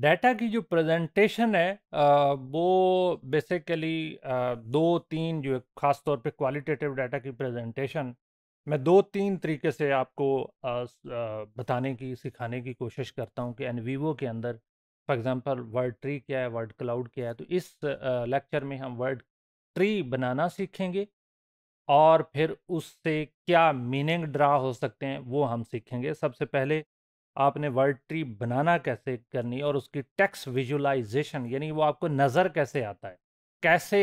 data की जो presentation है वो बेसिकली दो तीन जो ख़ास तौर पे क्वालिटेटिव डाटा की प्रेजेंटेशन मैं दो तीन तरीके से आपको बताने की सिखाने की कोशिश करता हूँ कि एनवीवो के अंदर फॉर एग्ज़ाम्पल वर्ड ट्री क्या है वर्ड क्लाउड क्या है तो इस लेक्चर में हम वर्ड ट्री बनाना सीखेंगे और फिर उससे क्या मीनिंग ड्रा हो सकते हैं वो हम सीखेंगे सबसे पहले आपने वर्ड ट्री बनाना कैसे करनी और उसकी टेक्स विजुलाइजेशन यानी वो आपको नज़र कैसे आता है कैसे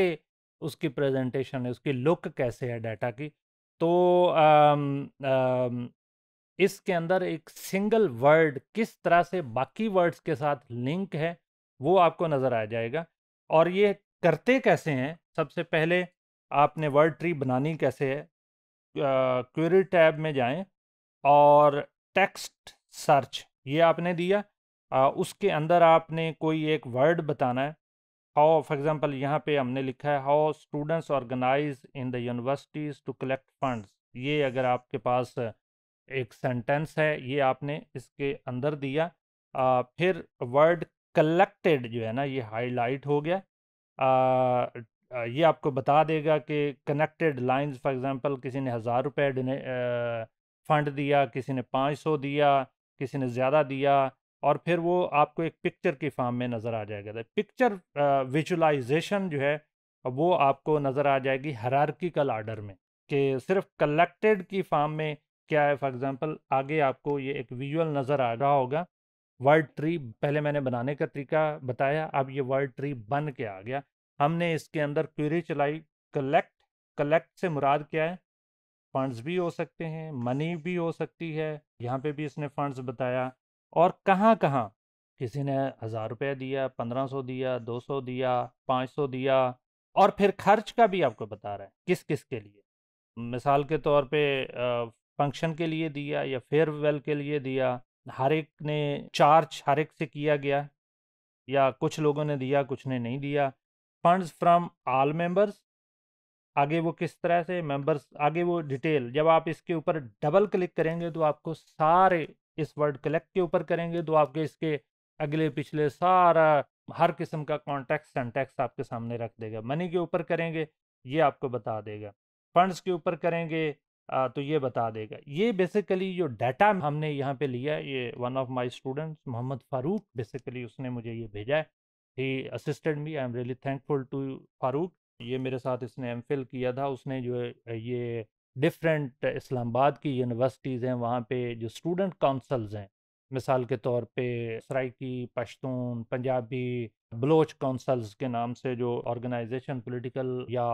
उसकी प्रेजेंटेशन है उसकी लुक कैसे है डाटा की तो आम, आम, इसके अंदर एक सिंगल वर्ड किस तरह से बाकी वर्ड्स के साथ लिंक है वो आपको नज़र आ जाएगा और ये करते कैसे हैं सबसे पहले आपने वर्ड ट्री बनानी कैसे है क्वेरी टैब में जाएं और टेक्स्ट सर्च ये आपने दिया आ, उसके अंदर आपने कोई एक वर्ड बताना है हाउ फॉर एग्जांपल यहाँ पे हमने लिखा है how students organise in the universities to collect funds ये अगर आपके पास एक सेंटेंस है ये आपने इसके अंदर दिया आ, फिर वर्ड कलेक्टेड जो है ना ये हाईलाइट हो गया आ, ये आपको बता देगा कि कनेक्टेड लाइंस फॉर एग्जांपल किसी ने हज़ार रुपये फंड दिया किसी ने पाँच सौ दिया किसी ने ज़्यादा दिया और फिर वो आपको एक पिक्चर की फॉर्म में नज़र आ जाएगा तो पिक्चर विजुलाइजेशन जो है वो आपको नज़र आ जाएगी हरारकिकल आर्डर में कि सिर्फ कलेक्टेड की फॉर्म में क्या है फॉर एग्ज़ाम्पल आगे आपको ये एक विजुअल नज़र आ रहा होगा वर्ल्ड ट्री पहले मैंने बनाने का तरीका बताया अब ये वर्ल्ड ट्री बन के आ गया हमने इसके अंदर क्वेरी चलाई कलेक्ट कलेक्ट से मुराद क्या है फंड्स भी हो सकते हैं मनी भी हो सकती है यहाँ पे भी इसने फंड्स बताया और कहाँ कहाँ किसी ने हज़ार रुपये दिया पंद्रह सौ दिया दो सौ दिया पाँच सौ दिया और फिर खर्च का भी आपको बता रहा है किस किस के लिए मिसाल के तौर पे फंक्शन के लिए दिया या फेयरवेल के लिए दिया हर एक ने चार्ज हर एक से किया गया या कुछ लोगों ने दिया कुछ ने नहीं दिया फंड्स फ्रॉम ऑल मेंबर्स आगे वो किस तरह से मेंबर्स आगे वो डिटेल जब आप इसके ऊपर डबल क्लिक करेंगे तो आपको सारे इस वर्ड कलेक्ट के ऊपर करेंगे तो आपके इसके अगले पिछले सारा हर किस्म का कॉन्टैक्ट सेंटेक्स आपके सामने रख देगा मनी के ऊपर करेंगे ये आपको बता देगा फंड्स के ऊपर करेंगे आ, तो ये बता देगा ये बेसिकली जो डाटा हमने यहाँ पे लिया ये one of my students Mohammad Farooq basically उसने मुझे ये भेजा है ही assistant me I am really thankful to Farooq ये मेरे साथ इसने एम किया था उसने जो ये डिफरेंट इस्लामाबाद की यूनिवर्सिटीज़ हैं वहाँ पे जो स्टूडेंट काउंसल्स हैं मिसाल के तौर पे सराइकी पश्तून पंजाबी बलोच काउंसल्स के नाम से जो ऑर्गेनाइजेशन पॉलिटिकल या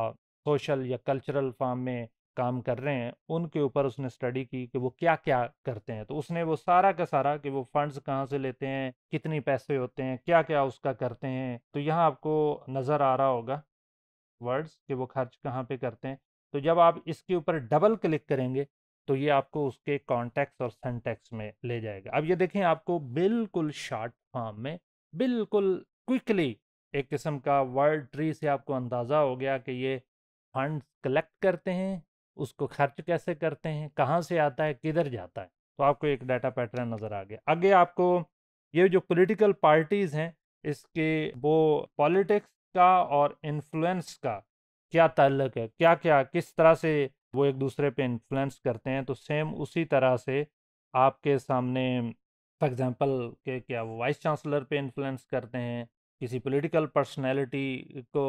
सोशल या कल्चरल फॉर्म में काम कर रहे हैं उनके ऊपर उसने स्टडी की कि वो क्या क्या करते हैं तो उसने वो सारा का सारा कि वो फंड्स कहाँ से लेते हैं कितनी पैसे होते हैं क्या क्या उसका करते हैं तो यहाँ आपको नज़र आ रहा होगा वर्ड्स कि वो खर्च कहाँ पे करते हैं तो जब आप इसके ऊपर डबल क्लिक करेंगे तो ये आपको उसके कॉन्टेक्स और सेंटेक्स में ले जाएगा अब ये देखें आपको बिल्कुल शार्ट फॉर्म में बिल्कुल क्विकली एक किस्म का वर्ड ट्री से आपको अंदाज़ा हो गया कि ये फंड्स कलेक्ट करते हैं उसको खर्च कैसे करते हैं कहाँ से आता है किधर जाता है तो आपको एक डाटा पैटर्न नज़र आ गया आगे आपको ये जो पॉलिटिकल पार्टीज़ हैं इसके वो पॉलिटिक्स का और इन्फ्लुएंस का क्या ताल्लुक है क्या क्या किस तरह से वो एक दूसरे पे इन्फ्लुएंस करते हैं तो सेम उसी तरह से आपके सामने फॉर एग्ज़ाम्पल के क्या वो वाइस चांसलर पे इन्फ्लुएंस करते हैं किसी पॉलिटिकल पर्सनैलिटी को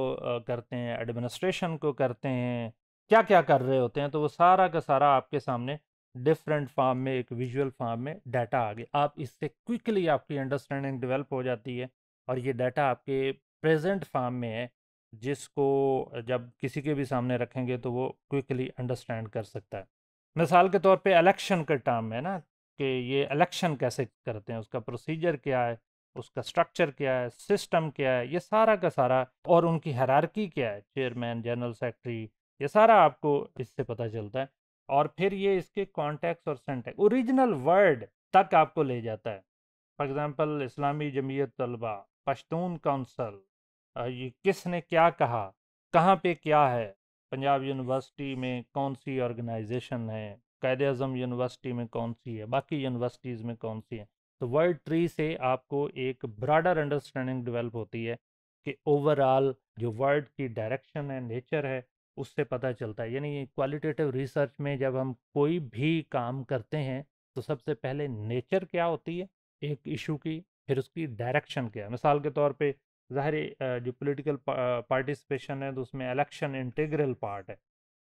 करते हैं एडमिनिस्ट्रेशन को करते हैं क्या क्या कर रहे होते हैं तो वो सारा का सारा आपके सामने डिफरेंट फॉर्म में एक विजुअल फॉर्म में डाटा आ गया आप इससे क्विकली आपकी अंडरस्टैंडिंग डेवलप हो जाती है और ये डाटा आपके प्रेजेंट फॉर्म में है जिसको जब किसी के भी सामने रखेंगे तो वो क्विकली अंडरस्टैंड कर सकता है मिसाल के तौर पे इलेक्शन का टर्म है ना कि ये इलेक्शन कैसे करते हैं उसका प्रोसीजर क्या है उसका स्ट्रक्चर क्या है सिस्टम क्या है ये सारा का सारा और उनकी हरारकी क्या है चेयरमैन जनरल सेक्रेटरी ये सारा आपको इससे पता चलता है और फिर ये इसके कॉन्टेक्ट और सेंटेक्स ओरिजिनल वर्ड तक आपको ले जाता है फॉर एग्ज़ाम्पल इस्लामी जमीयत तलबा पश्तून काउंसल ये किसने क्या कहा कहाँ पे क्या है पंजाब यूनिवर्सिटी में कौन सी ऑर्गेनाइजेशन है कैद अजम यूनिवर्सिटी में कौन सी है बाकी यूनिवर्सिटीज़ में कौन सी है तो वर्ल्ड ट्री से आपको एक ब्राडर अंडरस्टैंडिंग डेवलप होती है कि ओवरऑल जो वर्ल्ड की डायरेक्शन है नेचर है उससे पता चलता है यानी क्वालिटेटिव रिसर्च में जब हम कोई भी काम करते हैं तो सबसे पहले नेचर क्या होती है एक इशू की फिर उसकी डायरेक्शन क्या है मिसाल के तौर पे ज़ाहिर जो पॉलिटिकल पार्टिसिपेशन है तो उसमें इलेक्शन इंटीग्रल पार्ट है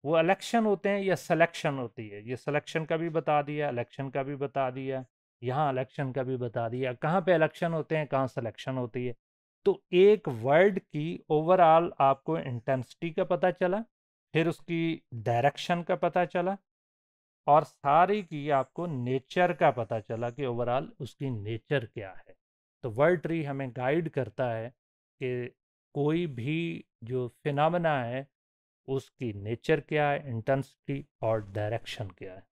वो इलेक्शन होते हैं या सिलेक्शन होती है ये सिलेक्शन का भी बता दिया इलेक्शन का भी बता दिया यहाँ इलेक्शन का भी बता दिया कहाँ पे इलेक्शन होते हैं कहाँ सिलेक्शन होती है तो एक वर्ड की ओवरऑल आपको इंटेंसिटी का पता चला फिर उसकी डायरेक्शन का पता चला और सारी की आपको नेचर का पता चला कि ओवरऑल उसकी नेचर क्या है तो वर्ड ट्री हमें गाइड करता है कि कोई भी जो फिनमिना है उसकी नेचर क्या है इंटेंसिटी और डायरेक्शन क्या है